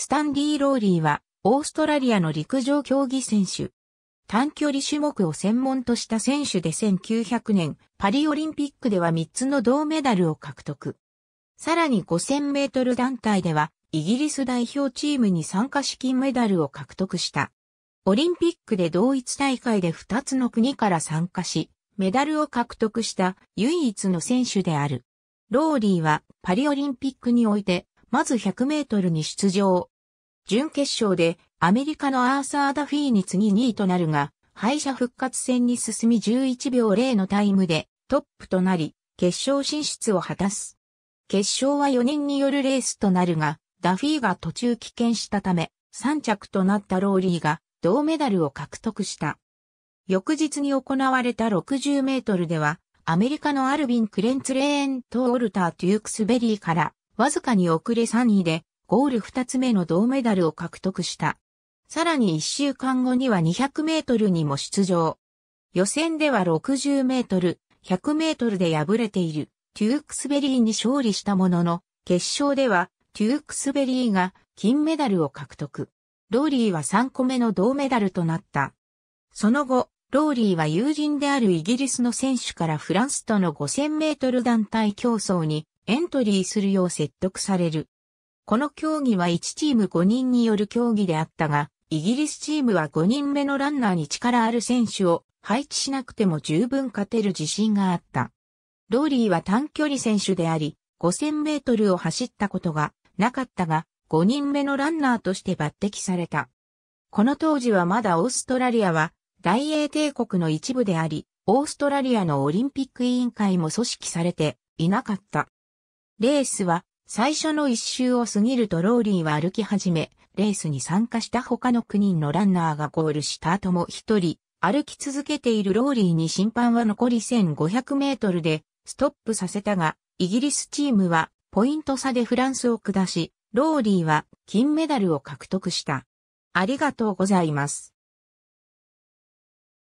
スタンディー・ローリーは、オーストラリアの陸上競技選手。短距離種目を専門とした選手で1900年、パリオリンピックでは3つの銅メダルを獲得。さらに5000メートル団体では、イギリス代表チームに参加資金メダルを獲得した。オリンピックで同一大会で2つの国から参加し、メダルを獲得した唯一の選手である。ローリーはパリオリンピックにおいてまず100メートルに出場。準決勝でアメリカのアーサー・ダフィーに次2位となるが、敗者復活戦に進み11秒0のタイムでトップとなり、決勝進出を果たす。決勝は4人によるレースとなるが、ダフィーが途中棄権したため、3着となったローリーが銅メダルを獲得した。翌日に行われた60メートルでは、アメリカのアルビン・クレンツレーンとオルター・デュークスベリーからわずかに遅れ3位で、ゴール2つ目の銅メダルを獲得した。さらに1週間後には200メートルにも出場。予選では60メートル、100メートルで敗れている、テュークスベリーに勝利したものの、決勝では、テュークスベリーが金メダルを獲得。ローリーは3個目の銅メダルとなった。その後、ローリーは友人であるイギリスの選手からフランスとの5000メートル団体競争にエントリーするよう説得される。この競技は1チーム5人による競技であったが、イギリスチームは5人目のランナーに力ある選手を配置しなくても十分勝てる自信があった。ローリーは短距離選手であり、5000メートルを走ったことがなかったが、5人目のランナーとして抜擢された。この当時はまだオーストラリアは大英帝国の一部であり、オーストラリアのオリンピック委員会も組織されていなかった。レースは最初の一周を過ぎるとローリーは歩き始め、レースに参加した他の9人のランナーがゴールした後も一人、歩き続けているローリーに審判は残り1500メートルでストップさせたが、イギリスチームはポイント差でフランスを下し、ローリーは金メダルを獲得した。ありがとうございます。